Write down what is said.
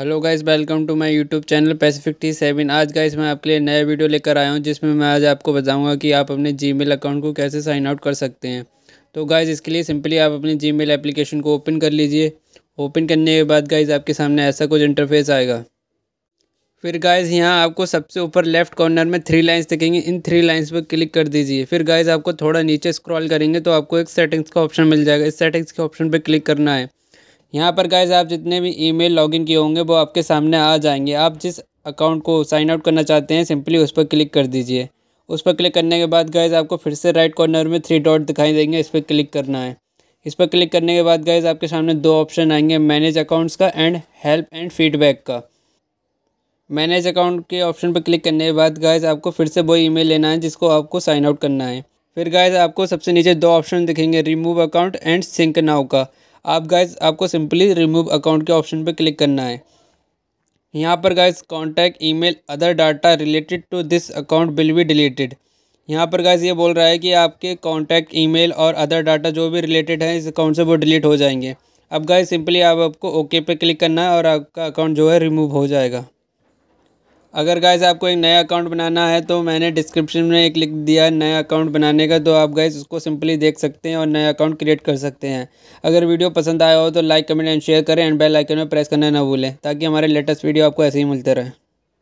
hello guys welcome to my YouTube channel Pacific T seven आज guys मैं आपके लिए नया वीडियो लेकर आया हूं जिसमें मैं आज आपको बताऊंगा कि आप अपने जीमेल अकाउंट को कैसे साइन आउट कर सकते हैं तो गाइस इसके लिए सिंपली आप अपने जीमेल एप्लीकेशन को ओपन कर लीजिए ओपन करने के बाद गाइज़ आपके सामने ऐसा कुछ इंटरफेस आएगा फिर गाइज़ यहाँ आपको सबसे ऊपर लेफ्ट कॉर्नर में थ्री लाइन्स दिखेंगी इन थ्री लाइन्स पर क्लिक कर दीजिए फिर गाइज़ आपको थोड़ा नीचे स्क्रॉल करेंगे तो आपको एक सेटिंग्स का ऑप्शन मिल जाएगा इस सेटिंग्स के ऑप्शन पर क्लिक करना है यहाँ पर गाइज आप जितने भी ईमेल लॉगिन किए होंगे वो आपके सामने आ जाएंगे आप जिस अकाउंट को साइन आउट करना चाहते हैं सिंपली उस पर क्लिक कर दीजिए उस पर क्लिक करने के बाद गाइज आपको फिर से राइट कॉर्नर में थ्री डॉट दिखाई देंगे इस पर क्लिक करना है इस पर क्लिक करने के बाद गाइज आपके सामने दो ऑप्शन आएंगे मैनेज अकाउंट्स का एंड हेल्प एंड फीडबैक का मैनेज अकाउंट के ऑप्शन पर क्लिक करने के बाद गाइज आपको फिर से वो ईमेल लेना है जिसको आपको साइन आउट करना है फिर गाइज आपको सबसे नीचे दो ऑप्शन दिखेंगे remove account and sync now का आप गाइज आपको सिंपली रिमूव अकाउंट के ऑप्शन पर क्लिक करना है यहाँ पर guys contact mail other data related to this account will be deleted यहाँ पर गाइज ये बोल रहा है कि आपके कॉन्टैक्ट ईमेल और अदर डाटा जो भी रिलेटेड है इस अकाउंट से वो डिलीट हो जाएंगे अब गाइज सिंपली आप आपको ओके पे क्लिक करना है और आपका अकाउंट जो है रिमूव हो जाएगा अगर गाइज आपको एक नया अकाउंट बनाना है तो मैंने डिस्क्रिप्शन में एक लिंक दिया है नया अकाउंट बनाने का तो आप गाइज उसको सिंपली देख सकते हैं और नया अकाउंट क्रिएट कर सकते हैं अगर वीडियो पसंद आया हो तो लाइक कमेंट एंड शेयर करें एंड बेल आइकन में प्रेस करना ना भूलें ताकि हमारे लेटेस्ट वीडियो आपको ऐसे ही मिलते रहें